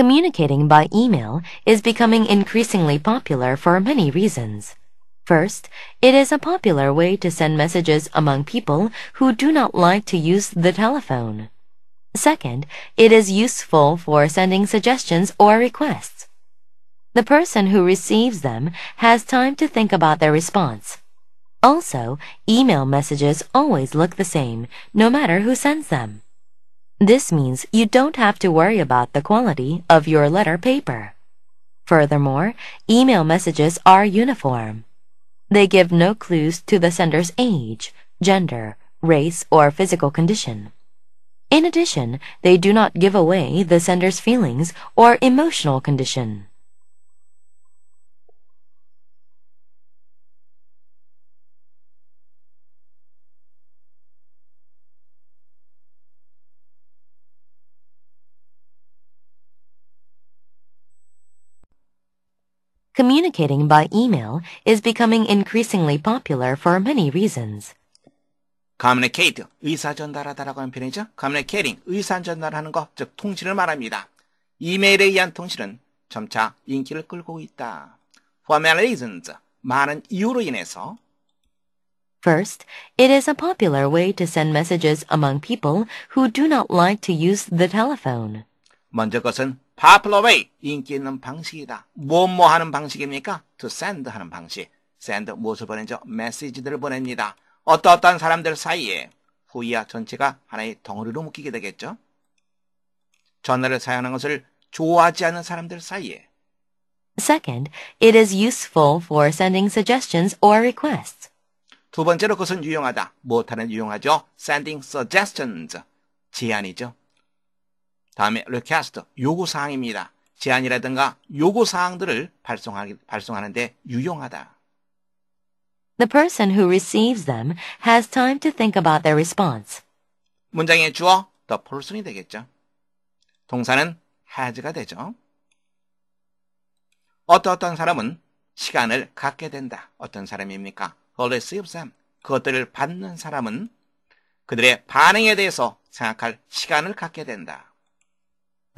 Communicating by email is becoming increasingly popular for many reasons. First, it is a popular way to send messages among people who do not like to use the telephone. Second, it is useful for sending suggestions or requests. The person who receives them has time to think about their response. Also, email messages always look the same, no matter who sends them. This means you don't have to worry about the quality of your letter paper. Furthermore, email messages are uniform. They give no clues to the sender's age, gender, race, or physical condition. In addition, they do not give away the sender's feelings or emotional condition. communicating by email is becoming increasingly popular for many reasons. communicate 의사전달하다라고 전달하다라고 하는 표현이죠. communicating 의사전달하는 것, 즉 통신을 말합니다. 이메일에 의한 통신은 점차 인기를 끌고 있다. For many reasons, 많은 이유로 인해서 First, it is a popular way to send messages among people who do not like to use the telephone. 먼저 것은 파플러웨이 인기 있는 방식이다. 뭐뭐 뭐 하는 방식입니까? to send 하는 방식. send 무엇을 보내죠? 메시지들을 보냅니다. 어떠어떠한 사람들 사이에 후이와 전체가 하나의 덩어리로 묶이게 되겠죠. 전화를 사용하는 것을 좋아하지 않는 사람들 사이에 Second, it is useful for sending suggestions or requests. 두 번째로 그것은 유용하다. 무엇하는 유용하죠? sending suggestions. 제안이죠. 다음에 r e q u 요구사항입니다. 제안이라든가 요구사항들을 발송하는데 유용하다. The person who receives them has time to think about their response. 문장의 주어 the person이 되겠죠. 동사는 has가 되죠. 어떤 어떤 사람은 시간을 갖게 된다. 어떤 사람입니까? who receives them. 그것들을 받는 사람은 그들의 반응에 대해서 생각할 시간을 갖게 된다.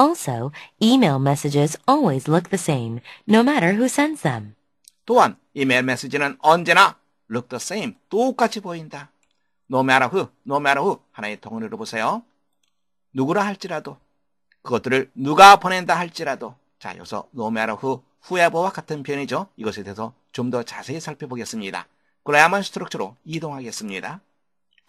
Also, email messages always look the same, no matter who sends them. 또한 이메일 메시지는 언제나 look the same, 똑같이 보인다. no matter who, no matter who 하나의 동원으로 보세요. 누구라 할지라도 그것들을 누가 보낸다 할지라도 자 여기서 no matter who, whoever와 같은 표현이죠. 이것에 대해서 좀 더 자세히 살펴보겠습니다. 그라야만 스트럭처로 이동하겠습니다.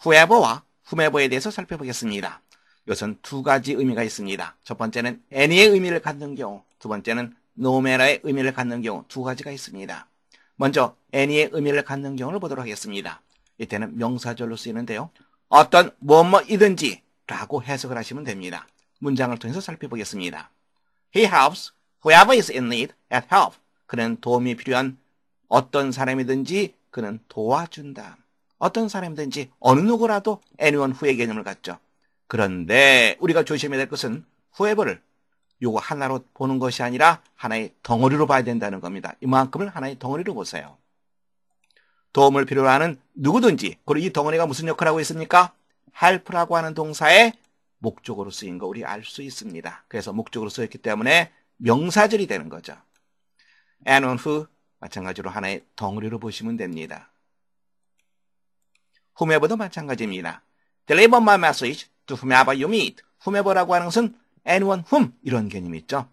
whoever와 whomever에 대해서 살펴보겠습니다. 이것은 두 가지 의미가 있습니다. 첫 번째는 any의 의미를 갖는 경우, 두 번째는 no matter의 의미를 갖는 경우 두 가지가 있습니다. 먼저 any의 의미를 갖는 경우를 보도록 하겠습니다. 이때는 명사절로 쓰이는데요. 어떤 뭐뭐이든지 라고 해석을 하시면 됩니다. 문장을 통해서 살펴보겠습니다. He helps whoever is in need at help. 그는 도움이 필요한 어떤 사람이든지 그는 도와준다. 어떤 사람이든지 어느 누구라도 anyone who의 개념을 갖죠. 그런데 우리가 조심해야 될 것은 후에버를 요거 하나로 보는 것이 아니라 하나의 덩어리로 봐야 된다는 겁니다. 이만큼을 하나의 덩어리로 보세요. 도움을 필요로 하는 누구든지 그리고 이 덩어리가 무슨 역할을 하고 있습니까? 할프라고 하는 동사의 목적으로 쓰인 거 우리 알 수 있습니다. 그래서 목적으로 쓰였기 때문에 명사절이 되는 거죠. and on who 마찬가지로 하나의 덩어리로 보시면 됩니다. whomever도 마찬가지입니다. deliver my message to whomever you meet. whomever라고 하는 것은 anyone whom 이런 개념이 있죠.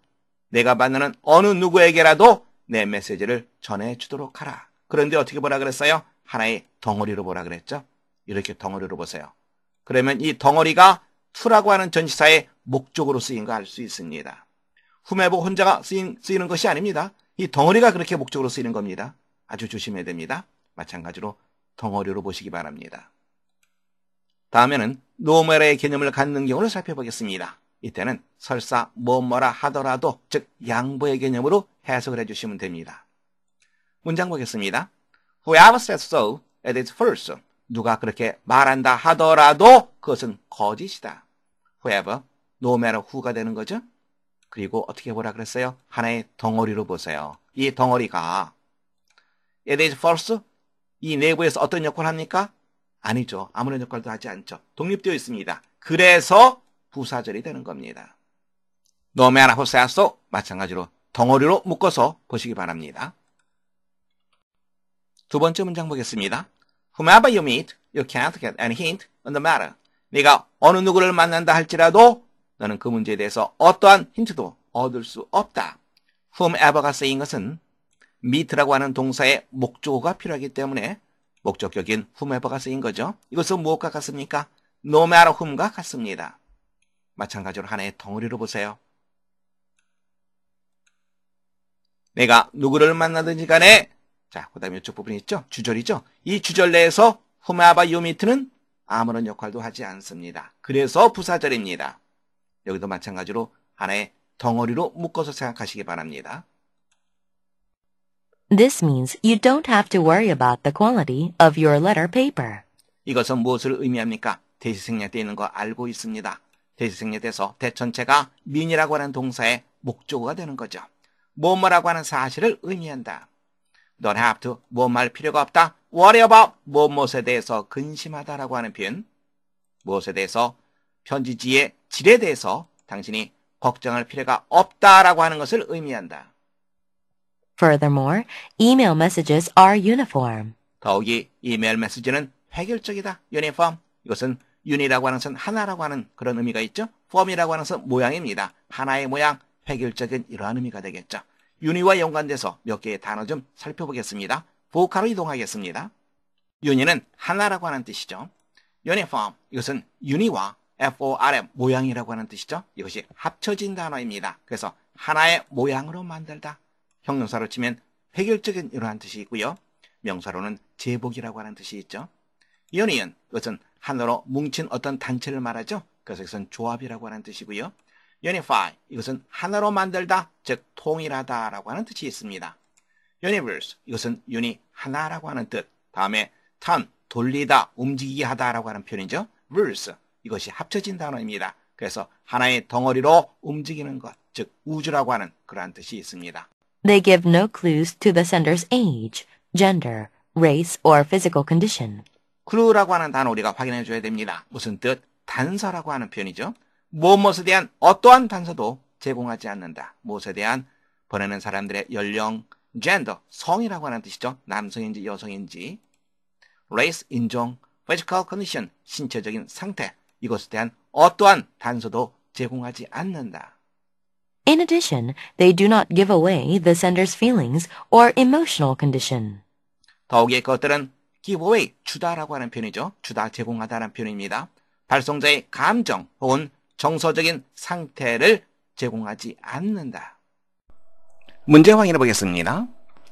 내가 만나는 어느 누구에게라도 내 메시지를 전해주도록 하라. 그런데 어떻게 보라 그랬어요? 하나의 덩어리로 보라 그랬죠. 이렇게 덩어리로 보세요. 그러면 이 덩어리가 투라고 하는 전치사의 목적으로 쓰인 거알수 있습니다. 후메보 혼자가 쓰인, 쓰이는 것이 아닙니다. 이 덩어리가 그렇게 목적으로 쓰이는 겁니다. 아주 조심해야 됩니다. 마찬가지로 덩어리로 보시기 바랍니다. 다음에는 노멀의 개념을 갖는 경우를 살펴보겠습니다. 이때는 설사 뭐뭐라 하더라도 즉 양보의 개념으로 해석을 해주시면 됩니다. 문장 보겠습니다. Whoever says so, it is false. 누가 그렇게 말한다 하더라도 그것은 거짓이다. Whoever, no matter who가 되는 거죠. 그리고 어떻게 보라 그랬어요? 하나의 덩어리로 보세요. 이 덩어리가 it is false. 이 내부에서 어떤 역할을 합니까? 아니죠. 아무런 역할도 하지 않죠. 독립되어 있습니다. 그래서 부사절이 되는 겁니다. 노메아나 호세아소 마찬가지로 덩어리로 묶어서 보시기 바랍니다. 두 번째 문장 보겠습니다. Whomever you meet, you can't get any hint on the matter. 네가 어느 누구를 만난다 할지라도 너는 그 문제에 대해서 어떠한 힌트도 얻을 수 없다. whomever가 쓰인 것은 meet라고 하는 동사의 목적어가 필요하기 때문에 목적격인 w h o m e v 가 쓰인 거죠. 이것은 무엇과 같습니까? no matter whom과 같습니다. 마찬가지로 하나의 덩어리로 보세요. 내가 누구를 만나든지 간에 자, 그 다음에 이쪽 부분이 있죠? 주절이죠? 이 주절 내에서 후메아바 요미트는 아무런 역할도 하지 않습니다. 그래서 부사절입니다. 여기도 마찬가지로 하나의 덩어리로 묶어서 생각하시기 바랍니다. This means you don't have to worry about the quality of your letter paper. 이것은 무엇을 의미합니까? 대시생략되어 있는 거 알고 있습니다. 대시생략돼서 대천체가 민이라고 하는 동사의 목조가 되는 거죠. 뭐뭐라고 하는 사실을 의미한다. Don't have to 뭐말 필요가 없다. Worry about 뭐뭐에 대해서 근심하다라고 하는 표현. 무엇에 대해서 편지지의 질에 대해서 당신이 걱정할 필요가 없다라고 하는 것을 의미한다. Furthermore, email messages are uniform. 더욱이 이메일 메시지는 획일적이다. 유니폼. 이것은 유니라고 하는 것은 하나라고 하는 그런 의미가 있죠. 폼이라고 하는 것은 모양입니다. 하나의 모양, 획일적인 이러한 의미가 되겠죠. 유니와 연관돼서 몇 개의 단어 좀 살펴보겠습니다. 보카로 이동하겠습니다. 유니는 하나라고 하는 뜻이죠. 유니폼, 이것은 유니와 FORM, 모양이라고 하는 뜻이죠. 이것이 합쳐진 단어입니다. 그래서 하나의 모양으로 만들다. 형용사로 치면 해결적인 이러한 뜻이 있고요. 명사로는 제복이라고 하는 뜻이 있죠. 연이은 이것은 하나로 뭉친 어떤 단체를 말하죠. 그래서 이것은 조합이라고 하는 뜻이고요. u n 파이 이것은 하나로 만들다 즉 통일하다라고 하는 뜻이 있습니다. u n i v s 이것은 유니 하나라고 하는 뜻 다음에 t 돌리다 움직이게 하다라고 하는 표현이죠. v e s 이것이 합쳐진 단어입니다. 그래서 하나의 덩어리로 움직이는 것즉 우주라고 하는 그러한 뜻이 있습니다. They give no clues to the sender's age, gender, race, or physical condition. c l 라고 하는 단어 우리가 확인해 줘야 됩니다. 무슨 뜻? 단서라고 하는 표현이죠. 무엇에 대한 어떠한 단서도 제공하지 않는다. 무엇에 대한 보내는 사람들의 연령, gender, 성이라고 하는 뜻이죠. 남성인지 여성인지, race, 인종, physical condition, 신체적인 상태, 이것에 대한 어떠한 단서도 제공하지 않는다. In addition, they do not give away the sender's feelings or emotional condition. 더욱이 것들은 give away, 주다라고 하는 표현이죠. 주다, 제공하다라는 표현입니다. 발송자의 감정 혹은 정서적인 상태를 제공하지 않는다. 문제 확인해 보겠습니다.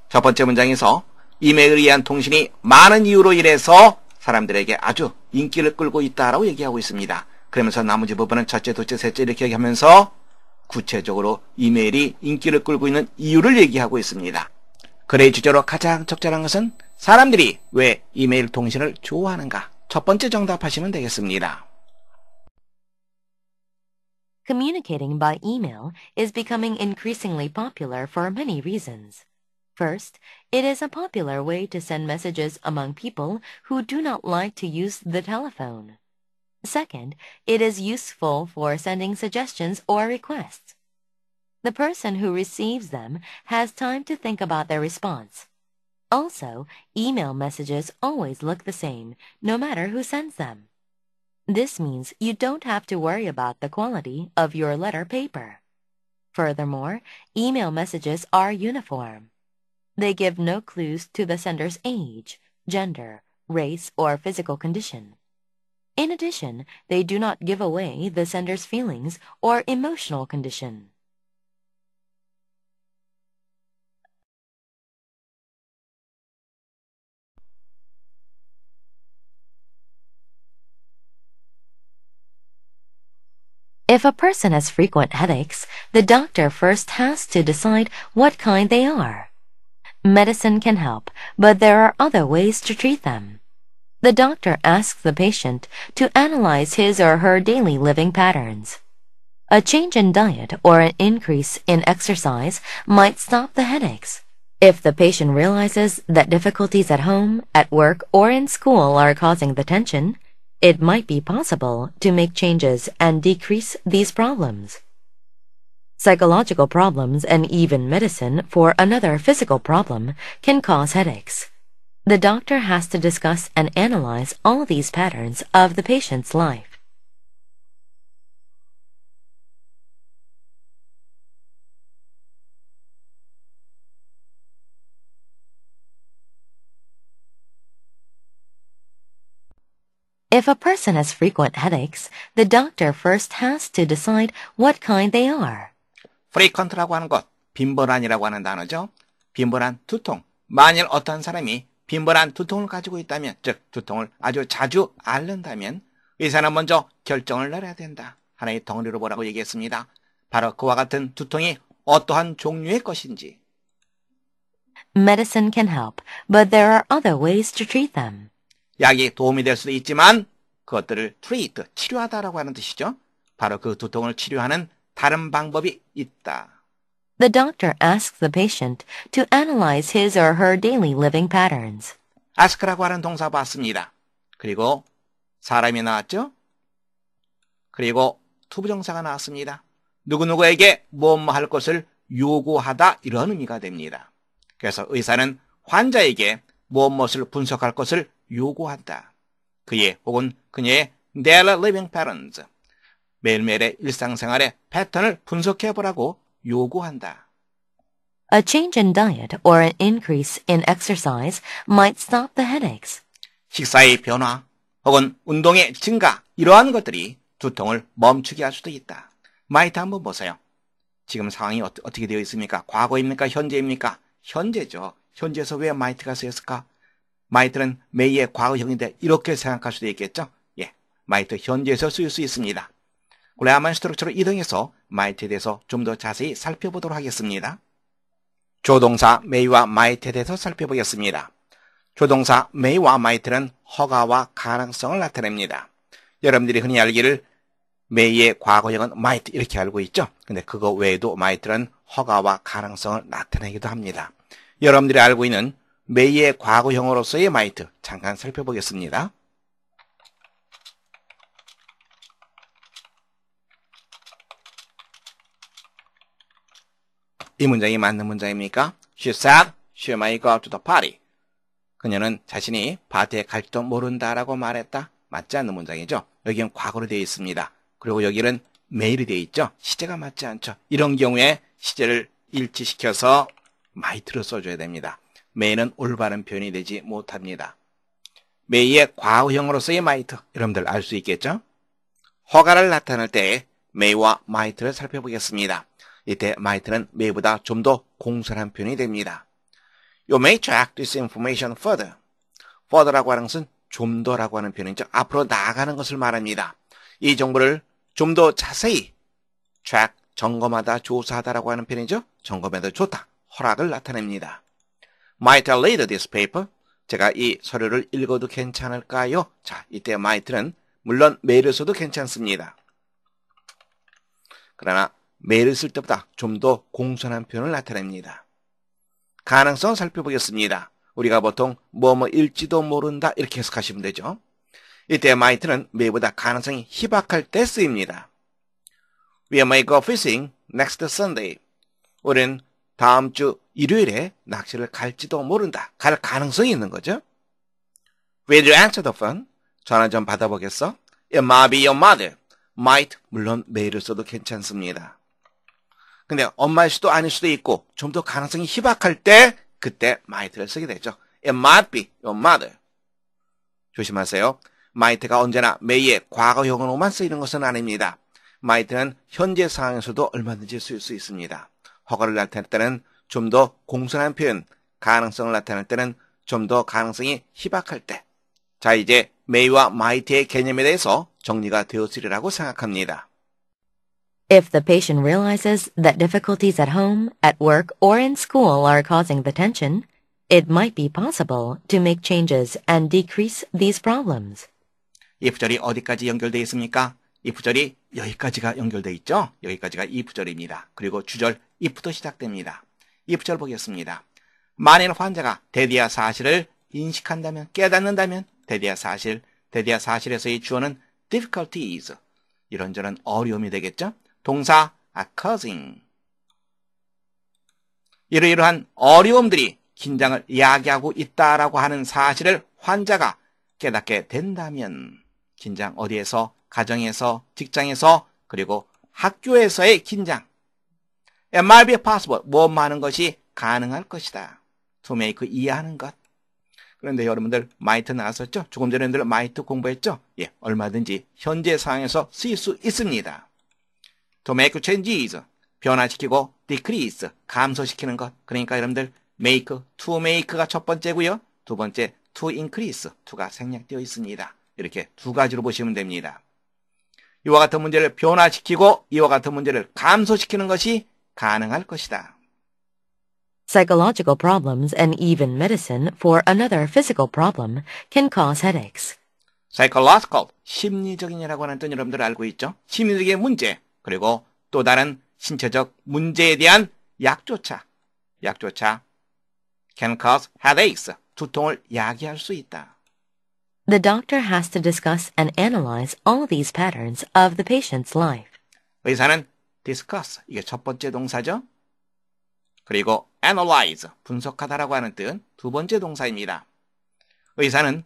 첫 번째 문장에서 이메일을 위한 통신이 많은 이유로 인해서 사람들에게 아주 인기를 끌고 있다라고 얘기하고 있습니다. 그러면서 나머지 부분은 첫째, 둘째, 셋째 이렇게 얘기하면서 구체적으로 이메일이 인기를 끌고 있는 이유를 얘기하고 있습니다. 글의 주제로 가장 적절한 것은 사람들이 왜 이메일 통신을 좋아하는가? 첫 번째 정답하시면 되겠습니다. Communicating by email is becoming increasingly popular for many reasons. First, it is a popular way to send messages among people who do not like to use the telephone. Second, it is useful for sending suggestions or requests. The person who receives them has time to think about their response. Also, email messages always look the same, no matter who sends them. This means you don't have to worry about the quality of your letter paper. Furthermore, email messages are uniform. They give no clues to the sender's age, gender, race, or physical condition. In addition, they do not give away the sender's feelings or emotional condition. If a person has frequent headaches, the doctor first has to decide what kind they are. Medicine can help, but there are other ways to treat them. The doctor asks the patient to analyze his or her daily living patterns. A change in diet or an increase in exercise might stop the headaches. If the patient realizes that difficulties at home, at work, or in school are causing the tension, it might be possible to make changes and decrease these problems. Psychological problems and even medicine for another physical problem can cause headaches. The doctor has to discuss and analyze all these patterns of the patient's life. If a person has frequent headaches, the doctor first has to decide what kind they are. frequent라고 하는 것, 빈번한이라고 하는 단어죠. 빈번한 두통. 만일 어떤 사람이 빈번한 두통을 가지고 있다면, 즉 두통을 아주 자주 앓는다면 의사는 먼저 결정을 내려야 된다. 하나의 덩어리로 보라고 얘기했습니다. 바로 그와 같은 두통이 어떠한 종류의 것인지. Medicine can help, but there are other ways to treat them. 약이 도움이 될 수도 있지만 그것들을 treat, 치료하다라고 하는 뜻이죠. 바로 그 두통을 치료하는 다른 방법이 있다. The doctor asks the patient to analyze his or her daily living patterns. ask라고 하는 동사 봤습니다. 그리고 사람이 나왔죠? 그리고 투부정사가 나왔습니다. 누구누구에게 뭐뭐 할 것을 요구하다 이런 의미가 됩니다. 그래서 의사는 환자에게 무엇무엇을 분석할 것을 요구한다. 그의 혹은 그녀의 daily living patterns, 매일매일의 일상생활의 패턴을 분석해보라고 요구한다. A change in diet or an increase in exercise might stop the headaches. 식사의 변화 혹은 운동의 증가 이러한 것들이 두통을 멈추게 할 수도 있다. 마이트 한번 보세요. 지금 상황이 어, 떻게 되어 있습니까? 과거입니까? 현재입니까? 현재죠. 현재에서 왜 마이트가 쓰였을까? 마이트는 메이의 과거형인데 이렇게 생각할 수도 있겠죠? 예, 마이트 현재에서 쓰일 수 있습니다. 글라만 스트럭처로 이동해서 마이트에 대해서 좀 더 자세히 살펴보도록 하겠습니다. 조동사 may와 might에 대해서 살펴보겠습니다. 조동사 may와 might는 허가와 가능성을 나타냅니다. 여러분들이 흔히 알기를 may의 과거형은 might 이렇게 알고 있죠. 근데 그거 외에도 might는 허가와 가능성을 나타내기도 합니다. 여러분들이 알고 있는 may의 과거형으로서의 might 잠깐 살펴보겠습니다. 이 문장이 맞는 문장입니까? She said she might go to the party. 그녀는 자신이 파티에 갈지도 모른다라고 말했다. 맞지 않는 문장이죠. 여기는 과거로 되어 있습니다. 그리고 여기는 메일이 되어 있죠. 시제가 맞지 않죠. 이런 경우에 시제를 일치시켜서 마이트로 써줘야 됩니다. 메이는 올바른 표현이 되지 못합니다. 메이의 과거형으로서의 마이트, 여러분들 알 수 있겠죠? 허가를 나타낼 때 메이와 마이트를 살펴보겠습니다. 이때 마이트는 메이보다 좀 더 공손한 편이 됩니다. You may track this information further. further라고 하는 것은 좀 더라고 하는 표현이죠. 앞으로 나아가는 것을 말합니다. 이 정보를 좀 더 자세히 track, 점검하다, 조사하다라고 하는 표현이죠. 점검해도 좋다. 허락을 나타냅니다. Might I read this paper? 제가 이 서류를 읽어도 괜찮을까요? 자, 이때 might는 물론 메일을 써도 괜찮습니다. 그러나 매를 쓸 때보다 좀 더 공손한 표현을 나타냅니다. 가능성 살펴보겠습니다. 우리가 보통 뭐뭐일지도 모른다 이렇게 해석하시면 되죠. 이때 might는 may보다 가능성이 희박할 때 쓰입니다. We may go fishing next Sunday. 우리는 다음 주 일요일에 낚시를 갈지도 모른다. 갈 가능성이 있는 거죠. Will you answer the phone? 전화 좀 받아보겠어? It might be your mother. might 물론 매일을 써도 괜찮습니다. 근데 엄마일 수도 아닐 수도 있고 좀 더 가능성이 희박할 때 그때 might를 쓰게 되죠. It might be your mother. 조심하세요. might가 언제나 may의 과거형으로만 쓰이는 것은 아닙니다. might는 현재 상황에서도 얼마든지 쓸 수 있습니다. 허가를 나타낼 때는 좀 더 공손한 표현, 가능성을 나타낼 때는 좀 더 가능성이 희박할 때. 자, 이제 may와 might의 개념에 대해서 정리가 되었으리라고 생각합니다. If the patient realizes that difficulties at home, at work, or in school are causing the tension, it might be possible to make changes and decrease these problems. 이 부절이 어디까지 연결되어 있습니까? 이 부절이 여기까지가 연결되어 있죠? 여기까지가 이 부절입니다. 그리고 주절 if도 시작됩니다. 이 부절 보겠습니다. 만일 환자가 대디아 사실을 인식한다면, 깨닫는다면 대디아 사실, 대디아 사실에서의 주어는 difficulties, 이런저런 어려움이 되겠죠? 동사 아, causing. 이러이러한 어려움들이 긴장을 야기하고 있다라고 하는 사실을 환자가 깨닫게 된다면 긴장 어디에서 가정에서 직장에서 그리고 학교에서의 긴장 It might be possible. 뭐많는 것이 가능할 것이다. To make 이해하는 것. 그런데 여러분들 마이트 나왔었죠? 조금 전에 여러분들 마이트 공부했죠? 예, 얼마든지 현재 상황에서 쓰일 수 있습니다. to make changes 변화시키고 decrease 감소시키는 것 그러니까 여러분들 make to make가 첫 번째고요 두 번째 to increase to가 생략되어 있습니다 이렇게 두 가지로 보시면 됩니다 이와 같은 문제를 변화시키고 이와 같은 문제를 감소시키는 것이 가능할 것이다. Psychological problems and even medicine for another physical problem can cause headaches. psychological 심리적인이라고 하는 뜻 여러분들 알고 있죠? 심리적인 문제 그리고 또 다른 신체적 문제에 대한 약조차, 약조차 can cause headaches, 두통을 야기할 수 있다. The doctor has to discuss and analyze all these patterns of the patient's life. 의사는 discuss, 이게 첫 번째 동사죠. 그리고 analyze, 분석하다라고 하는 뜻 두 번째 동사입니다. 의사는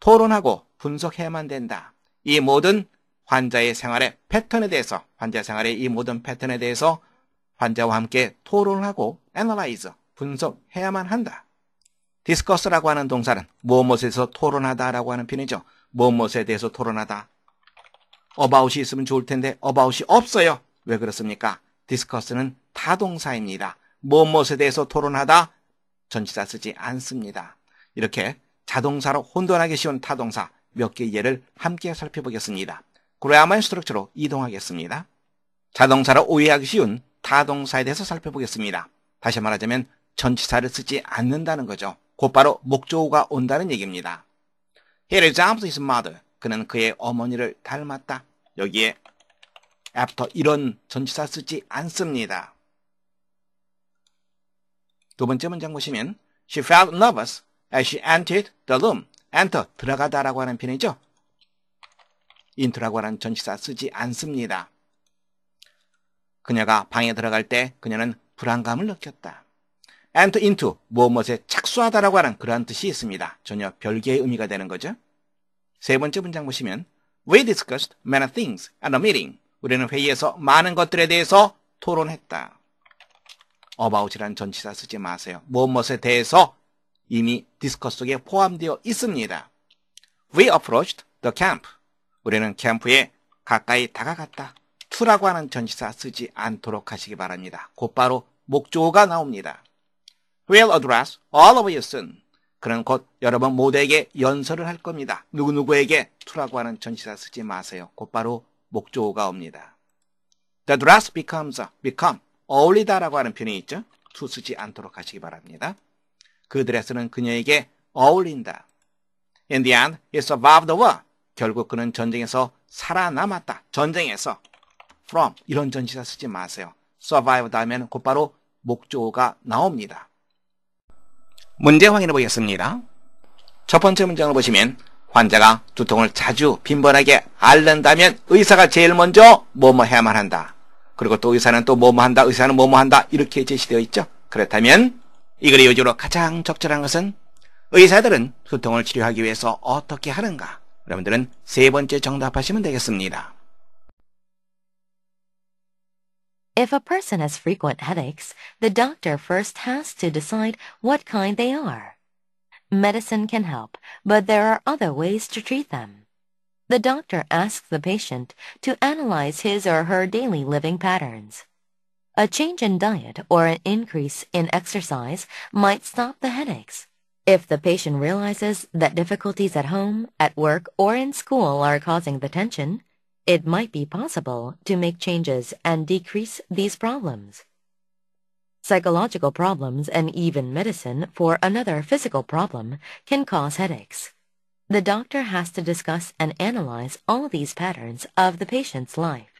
토론하고 분석해야만 된다. 이 모든 환자의 생활의 패턴에 대해서 환자 생활의 이 모든 패턴에 대해서 환자와 함께 토론하고 analyze 분석해야만 한다. 디스커스라고 하는 동사는 무엇무엇에서 토론하다라고 하는 표현이죠. 무엇무엇에 대해서 토론하다. 어바웃이 있으면 좋을 텐데 어바웃이 없어요. 왜 그렇습니까? 디스커스는 타동사입니다. 무엇무엇에 대해서 토론하다 전치사 쓰지 않습니다. 이렇게 자동사로 혼돈하기 쉬운 타동사 몇개의 예를 함께 살펴보겠습니다. 그라마 스트럭처로 이동하겠습니다. 자동사로 오해하기 쉬운 타동사에 대해서 살펴보겠습니다. 다시 말하자면 전치사를 쓰지 않는다는 거죠. 곧바로 목조가 온다는 얘기입니다. He r e s e m b l e s mother. 그는 그의 어머니를 닮았다. 여기에 after 이런 전치사 쓰지 않습니다. 두 번째 문장 보시면 She felt nervous as she entered the room. enter, 들어가다라고 하는 표현이죠. 인트라고라는 전치사 쓰지 않습니다. 그녀가 방에 들어갈 때 그녀는 불안감을 느꼈다. enter into, 무엇무엇에 착수하다라고 하는 그러한 뜻이 있습니다. 전혀 별개의 의미가 되는 거죠. 세 번째 문장 보시면 We discussed many things at a meeting. 우리는 회의에서 많은 것들에 대해서 토론했다. about이라는 전치사 쓰지 마세요. 무엇무엇에 대해서 이미 디스커스 속에 포함되어 있습니다. We approached the camp. 우리는 캠프에 가까이 다가갔다. 투라고 하는 전시사 쓰지 않도록 하시기 바랍니다. 곧바로 목조가 나옵니다. Will address all of you soon. 그는 곧 여러분 모두에게 연설을 할 겁니다. 누구누구에게 투라고 하는 전시사 쓰지 마세요. 곧바로 목조가 옵니다. The dress becomes, become, 어울리다라고 하는 표현이 있죠. 투 쓰지 않도록 하시기 바랍니다. 그 드레스는 그녀에게 어울린다. In the end, it's above the war. 결국 그는 전쟁에서 살아남았다. 전쟁에서 from 이런 전치사 쓰지 마세요. survive 다음에는 곧바로 목조가 나옵니다. 문제 확인해 보겠습니다. 첫 번째 문장을 보시면 환자가 두통을 자주 빈번하게 앓는다면 의사가 제일 먼저 뭐뭐 해야만 한다. 그리고 또 의사는 또 뭐뭐 한다, 의사는 뭐뭐 한다 이렇게 제시되어 있죠. 그렇다면 이글의 요지로 가장 적절한 것은 의사들은 두통을 치료하기 위해서 어떻게 하는가? 여러분들은 세 번째 정답하시면 되겠습니다. If a person has frequent headaches, the doctor first has to decide what kind they are. Medicine can help, but there are other ways to treat them. The doctor asks the patient to analyze his or her daily living patterns. A change in diet or an increase in exercise might stop the headaches, if the patient realizes that difficulties at home, at work, or in school are causing the tension, it might be possible to make changes and decrease these problems. Psychological problems and even medicine for another physical problem can cause headaches. The doctor has to discuss and analyze all these patterns of the patient's life.